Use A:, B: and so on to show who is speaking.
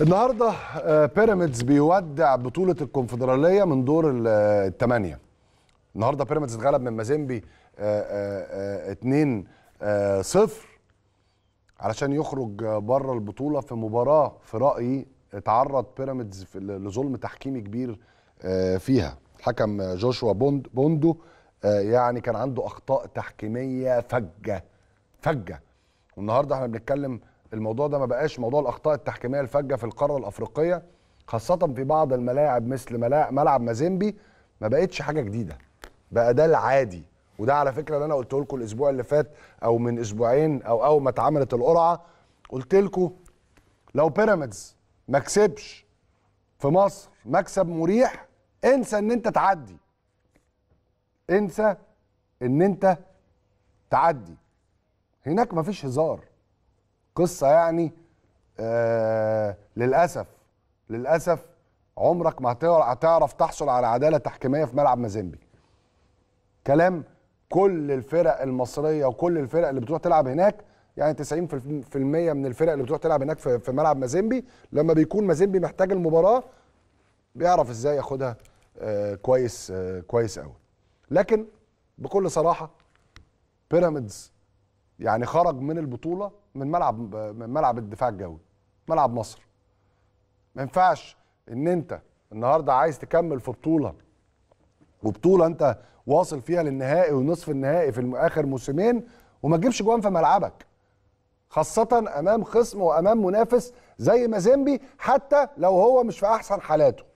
A: النهارده آه، بيراميدز بيودع بطوله الكونفدراليه من دور الثمانيه آه، النهارده بيراميدز اتغلب من مازيمبي 2 آه، صفر علشان يخرج بره البطوله في مباراه في رايي اتعرض بيراميدز لظلم تحكيمي كبير فيها حكم جوشوا بوند بوندو يعني كان عنده اخطاء تحكيميه فجه فجه والنهارده احنا بنتكلم الموضوع ده ما بقاش موضوع الاخطاء التحكيميه الفجه في القاره الافريقيه خاصه في بعض الملاعب مثل ملعب مازيمبي ما بقتش حاجه جديده بقى ده العادي وده على فكره اللي انا قلته لكم الاسبوع اللي فات او من اسبوعين او اول ما اتعملت القرعه قلت لكم لو بيراميدز ما كسبش في مصر مكسب مريح انسى ان انت تعدي انسى ان انت تعدي هناك مفيش هزار قصه يعني آه للاسف للاسف عمرك ما هتعرف تحصل على عداله تحكيميه في ملعب مازيمبي كلام كل الفرق المصريه وكل الفرق اللي بتروح تلعب هناك يعني 90% من الفرق اللي بتروح تلعب هناك في ملعب مازيمبي لما بيكون مازيمبي محتاج المباراه بيعرف ازاي ياخدها آه، كويس آه، كويس قوي لكن بكل صراحه بيراميدز يعني خرج من البطوله من ملعب من ملعب الدفاع الجوي ملعب مصر ما ينفعش ان انت النهارده عايز تكمل في بطوله وبطوله انت واصل فيها للنهائي ونصف النهائي في اخر موسمين وما تجيبش جوان في ملعبك خاصه امام خصم وامام منافس زي مازيمبي حتى لو هو مش في احسن حالاته